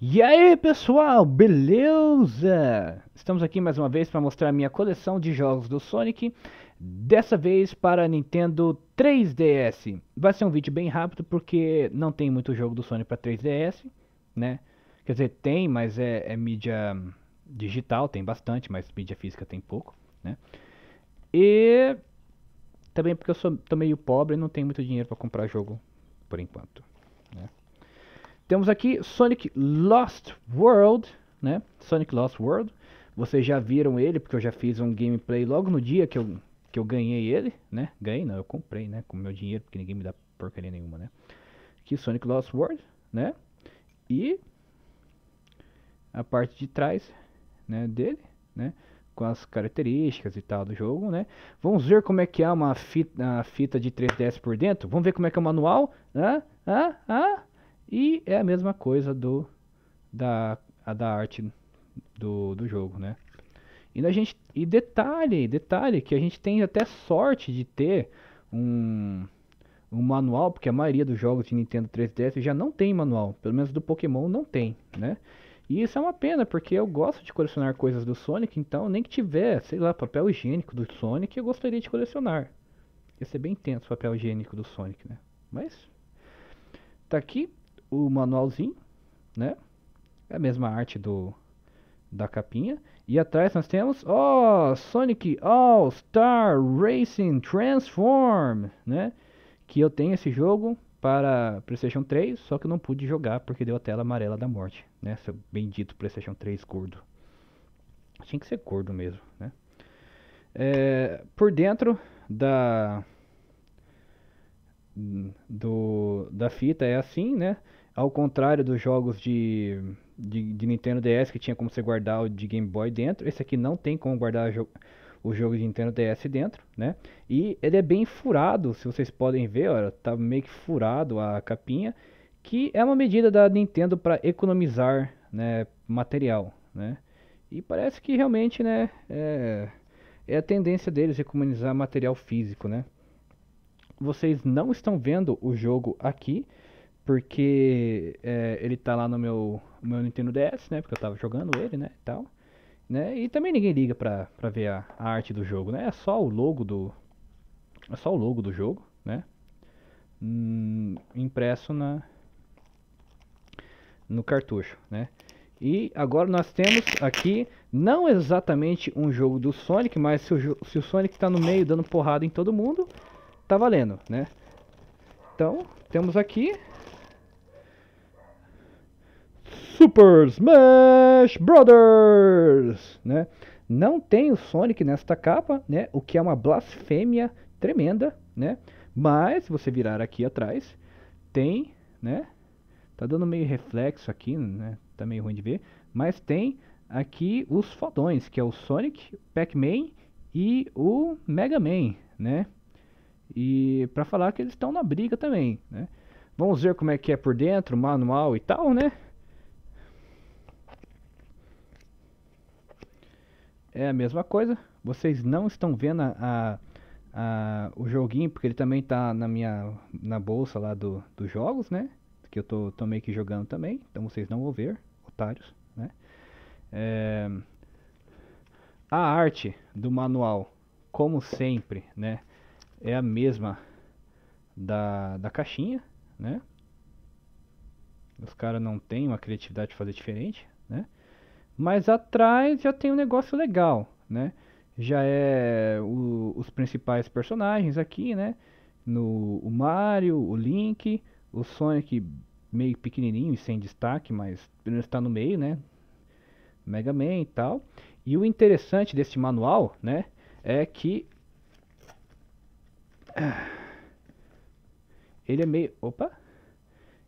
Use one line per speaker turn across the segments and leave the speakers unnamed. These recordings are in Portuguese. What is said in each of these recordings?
E aí pessoal, beleza? Estamos aqui mais uma vez para mostrar minha coleção de jogos do Sonic, dessa vez para Nintendo 3DS. Vai ser um vídeo bem rápido porque não tem muito jogo do Sonic para 3DS, né? Quer dizer, tem, mas é, é, mídia digital, tem bastante, mas mídia física tem pouco, né? E também porque eu sou tô meio pobre e não tenho muito dinheiro para comprar jogo por enquanto. Temos aqui Sonic Lost World, né? Sonic Lost World. Vocês já viram ele, porque eu já fiz um gameplay logo no dia que eu, que eu ganhei ele, né? Ganhei não, eu comprei, né? Com meu dinheiro, porque ninguém me dá porcaria nenhuma, né? Aqui Sonic Lost World, né? E a parte de trás, né, dele, né? com as características e tal do jogo, né? Vamos ver como é que é uma fita, uma fita de 3DS por dentro. Vamos ver como é que é o manual. ah, ah. E é a mesma coisa do da, da arte do, do jogo, né? E, a gente, e detalhe, detalhe, que a gente tem até sorte de ter um, um manual, porque a maioria dos jogos de Nintendo 3DS já não tem manual, pelo menos do Pokémon não tem, né? E isso é uma pena, porque eu gosto de colecionar coisas do Sonic, então nem que tiver, sei lá, papel higiênico do Sonic, eu gostaria de colecionar. Ia ser bem intenso o papel higiênico do Sonic, né? Mas tá aqui o manualzinho, né? É a mesma arte do da capinha. E atrás nós temos, ó, oh, Sonic All Star Racing Transform, né? Que eu tenho esse jogo para PlayStation 3, só que eu não pude jogar porque deu a tela amarela da morte, né? Seu bendito PlayStation 3 gordo. Tinha que ser gordo mesmo, né? É, por dentro da do, da fita é assim, né? Ao contrário dos jogos de, de, de, Nintendo DS que tinha como você guardar o de Game Boy dentro, esse aqui não tem como guardar jo o jogo de Nintendo DS dentro, né? E ele é bem furado, se vocês podem ver, olha, tá meio que furado a capinha, que é uma medida da Nintendo para economizar, né, material, né? E parece que realmente, né, é, é a tendência deles economizar material físico, né? vocês não estão vendo o jogo aqui, porque é, ele tá lá no meu, meu Nintendo DS, né? Porque eu tava jogando ele, né? E tal. Né? E também ninguém liga pra, pra ver a, a arte do jogo, né? É só o logo do... É só o logo do jogo, né? Hum, impresso na no cartucho, né? E agora nós temos aqui, não exatamente um jogo do Sonic, mas se o, se o Sonic está no meio dando porrada em todo mundo, tá valendo, né? Então, temos aqui... Super Smash Brothers, né? Não tem o Sonic nesta capa, né? O que é uma blasfêmia tremenda, né? Mas, se você virar aqui atrás, tem, né? Tá dando meio reflexo aqui, né? Tá meio ruim de ver. Mas tem aqui os fodões, que é o Sonic, Pac-Man e o Mega Man, né? e para falar que eles estão na briga também, né? Vamos ver como é que é por dentro, manual e tal, né? É a mesma coisa. Vocês não estão vendo a, a, a o joguinho, porque ele também está na minha na bolsa lá do, dos jogos, né? Que eu tô, tô meio que jogando também. Então vocês não vão ver, otários, né? É, a arte do manual, como sempre, né? é a mesma da, da caixinha, né? Os caras não têm uma criatividade de fazer diferente, né? Mas atrás já tem um negócio legal, né? Já é o, os principais personagens aqui, né? No, o Mario, o Link, o Sonic meio pequenininho e sem destaque, mas pelo menos está no meio, né? Mega Man e tal. E o interessante desse manual, né? É que ah. Ele é meio. Opa!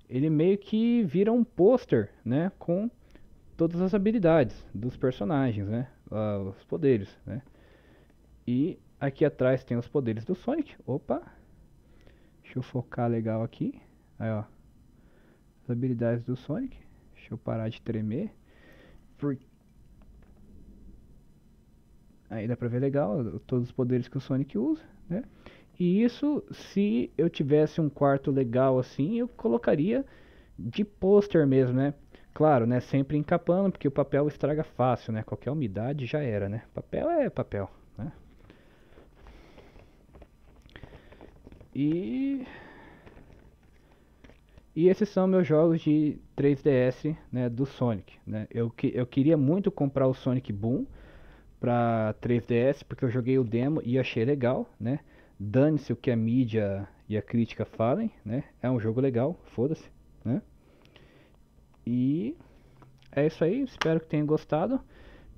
Ele meio que vira um pôster, né? Com todas as habilidades dos personagens, né? os poderes, né? E aqui atrás tem os poderes do Sonic. Opa! Deixa eu focar legal aqui. Aí, ó. As habilidades do Sonic. Deixa eu parar de tremer. Aí dá pra ver legal todos os poderes que o Sonic usa, né? E isso, se eu tivesse um quarto legal assim, eu colocaria de pôster mesmo, né? Claro, né? Sempre encapando, porque o papel estraga fácil, né? Qualquer umidade já era, né? Papel é papel, né? E... E esses são meus jogos de 3DS, né, do Sonic, né? Eu, que, eu queria muito comprar o Sonic Boom para 3DS, porque eu joguei o demo e achei legal, né? dane-se o que a mídia e a crítica falem, né? É um jogo legal, foda-se, né? E é isso aí, espero que tenham gostado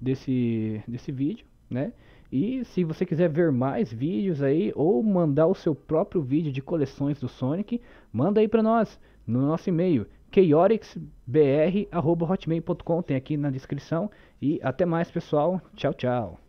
desse, desse vídeo, né? E se você quiser ver mais vídeos aí ou mandar o seu próprio vídeo de coleções do Sonic, manda aí para nós no nosso e-mail chaotixbr@hotmail.com, tem aqui na descrição e até mais, pessoal. Tchau, tchau.